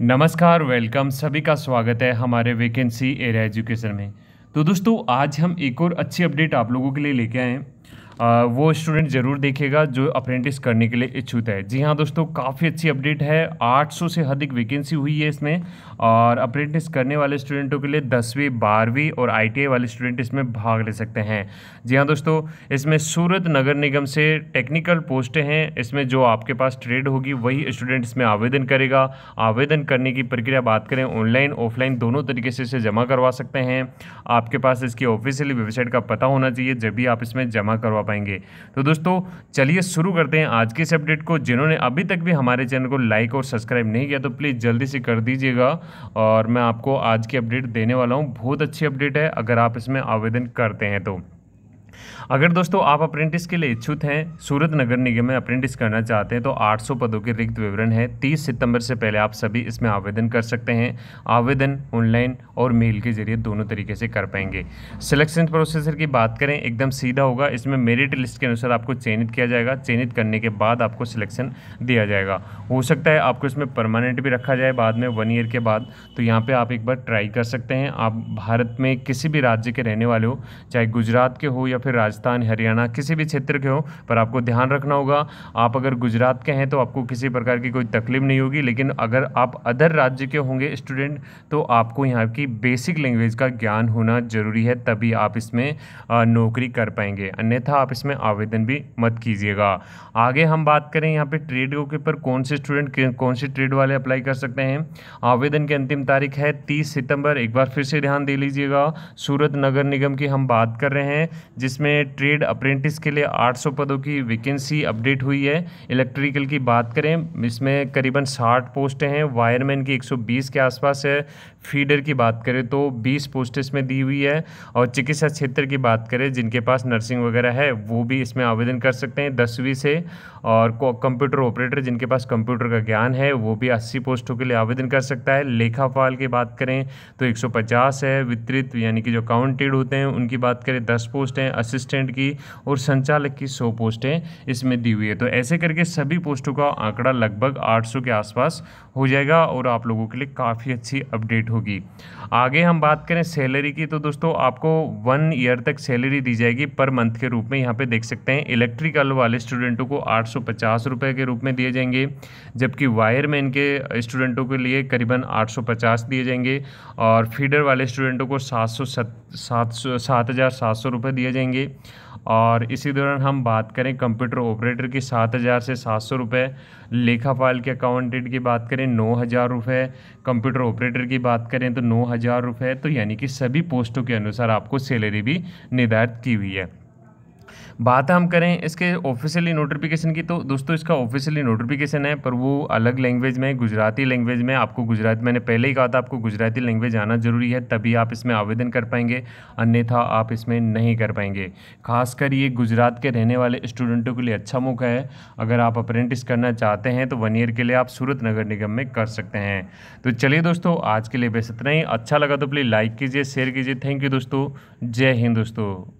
नमस्कार वेलकम सभी का स्वागत है हमारे वैकेंसी एरिया एजुकेशन में तो दोस्तों आज हम एक और अच्छी अपडेट आप लोगों के लिए लेके आए हैं वो स्टूडेंट ज़रूर देखेगा जो अप्रेंटिस करने के लिए इच्छुक है जी हाँ दोस्तों काफ़ी अच्छी अपडेट है 800 से अधिक वैकेंसी हुई है इसमें और अप्रेंटिस करने वाले स्टूडेंटों के लिए दसवीं बारहवीं और आई वाले स्टूडेंट इसमें भाग ले सकते हैं जी हाँ दोस्तों इसमें सूरत नगर निगम से टेक्निकल पोस्ट हैं इसमें जो आपके पास ट्रेड होगी वही स्टूडेंट इसमें आवेदन करेगा आवेदन करने की प्रक्रिया बात करें ऑनलाइन ऑफलाइन दोनों तरीके से इसे जमा करवा सकते हैं आपके पास इसकी ऑफिशियली वेबसाइट का पता होना चाहिए जब भी आप इसमें जमा करवा पाएंगे तो दोस्तों चलिए शुरू करते हैं आज के इस अपडेट को जिन्होंने अभी तक भी हमारे चैनल को लाइक और सब्सक्राइब नहीं किया तो प्लीज़ जल्दी से कर दीजिएगा और मैं आपको आज की अपडेट देने वाला हूँ बहुत अच्छी अपडेट है अगर आप इसमें आवेदन करते हैं तो अगर दोस्तों आप अप्रेंटिस के लिए इच्छुक हैं सूरत नगर निगम में अप्रेंटिस करना चाहते हैं तो 800 पदों के रिक्त विवरण है 30 सितंबर से पहले आप सभी इसमें आवेदन कर सकते हैं आवेदन ऑनलाइन और मेल के जरिए दोनों तरीके से कर पाएंगे सिलेक्शन प्रोसेसर की बात करें एकदम सीधा होगा इसमें मेरिट लिस्ट के अनुसार आपको चयनित किया जाएगा चयनित करने के बाद आपको सिलेक्शन दिया जाएगा हो सकता है आपको इसमें परमानेंट भी रखा जाए बाद में वन ईयर के बाद तो यहाँ पर आप एक बार ट्राई कर सकते हैं आप भारत में किसी भी राज्य के रहने वाले हो चाहे गुजरात के हो या फिर राजस्थान राजस्थान हरियाणा किसी भी क्षेत्र के हों पर आपको ध्यान रखना होगा आप अगर गुजरात के हैं तो आपको किसी प्रकार की कोई तकलीफ नहीं होगी लेकिन अगर आप अदर राज्य के होंगे स्टूडेंट तो आपको यहाँ की बेसिक लैंग्वेज का ज्ञान होना ज़रूरी है तभी आप इसमें नौकरी कर पाएंगे अन्यथा आप इसमें आवेदन भी मत कीजिएगा आगे हम बात करें यहाँ पर ट्रेड के ऊपर कौन से स्टूडेंट कौन से ट्रेड वाले अप्लाई कर सकते हैं आवेदन की अंतिम तारीख है तीस सितंबर एक बार फिर से ध्यान दे लीजिएगा सूरत नगर निगम की हम बात कर रहे हैं जिसमें ट्रेड अप्रेंटिस के लिए 800 पदों की वैकेंसी अपडेट हुई है इलेक्ट्रिकल की बात करें इसमें करीबन 60 पोस्ट हैं वायरमैन की 120 के आसपास है फीडर की बात करें तो 20 पोस्ट इसमें दी हुई है और चिकित्सा क्षेत्र की बात करें जिनके पास नर्सिंग वगैरह है वो भी इसमें आवेदन कर सकते हैं दसवीं से और कंप्यूटर ऑपरेटर जिनके पास कंप्यूटर का ज्ञान है वो भी अस्सी पोस्टों के लिए आवेदन कर सकता है लेखापाल की बात करें तो एक है वितरित यानी कि जो काउंटेड होते हैं उनकी बात करें दस पोस्ट हैं असिस्टेंट असिस्टेंट की और संचालक की सौ पोस्टें इसमें दी हुई है तो ऐसे करके सभी पोस्टों का आंकड़ा लगभग 800 के आसपास हो जाएगा और आप लोगों के लिए काफ़ी अच्छी अपडेट होगी आगे हम बात करें सैलरी की तो दोस्तों आपको वन ईयर तक सैलरी दी जाएगी पर मंथ के रूप में यहाँ पे देख सकते हैं इलेक्ट्रिकल वाले स्टूडेंटों को आठ रुपए के रूप में दिए जाएंगे जबकि वायर में के स्टूडेंटों के लिए करीबन 850 दिए जाएंगे और फीडर वाले स्टूडेंटों को सात सौ सात सौ सात हज़ार सात सौ रुपये दिए जाएंगे और इसी दौरान हम बात करें कंप्यूटर ऑपरेटर की सात हज़ार से सात सौ रुपये लेखापाल के अकाउंटेंट की बात करें नौ हज़ार रुपये कंप्यूटर ऑपरेटर की बात करें तो नौ हज़ार रुपये तो यानी कि सभी पोस्टों के अनुसार आपको सैलरी भी निर्धारित की हुई है बात हम करें इसके ऑफिशियली नोटिफिकेशन की तो दोस्तों इसका ऑफिशियली नोटिफिकेशन है पर वो अलग लैंग्वेज में गुजराती लैंग्वेज में आपको गुजरात मैंने पहले ही कहा था आपको गुजराती लैंग्वेज आना ज़रूरी है तभी आप इसमें आवेदन कर पाएंगे अन्यथा आप इसमें नहीं कर पाएंगे खासकर ये गुजरात के रहने वाले स्टूडेंटों के लिए अच्छा मौका है अगर आप अप्रेंटिस करना चाहते हैं तो वन ईयर के लिए आप सूरत नगर निगम में कर सकते हैं तो चलिए दोस्तों आज के लिए बस इतना ही अच्छा लगा तो प्लीज़ लाइक कीजिए शेयर कीजिए थैंक यू दोस्तों जय हिंद दोस्तों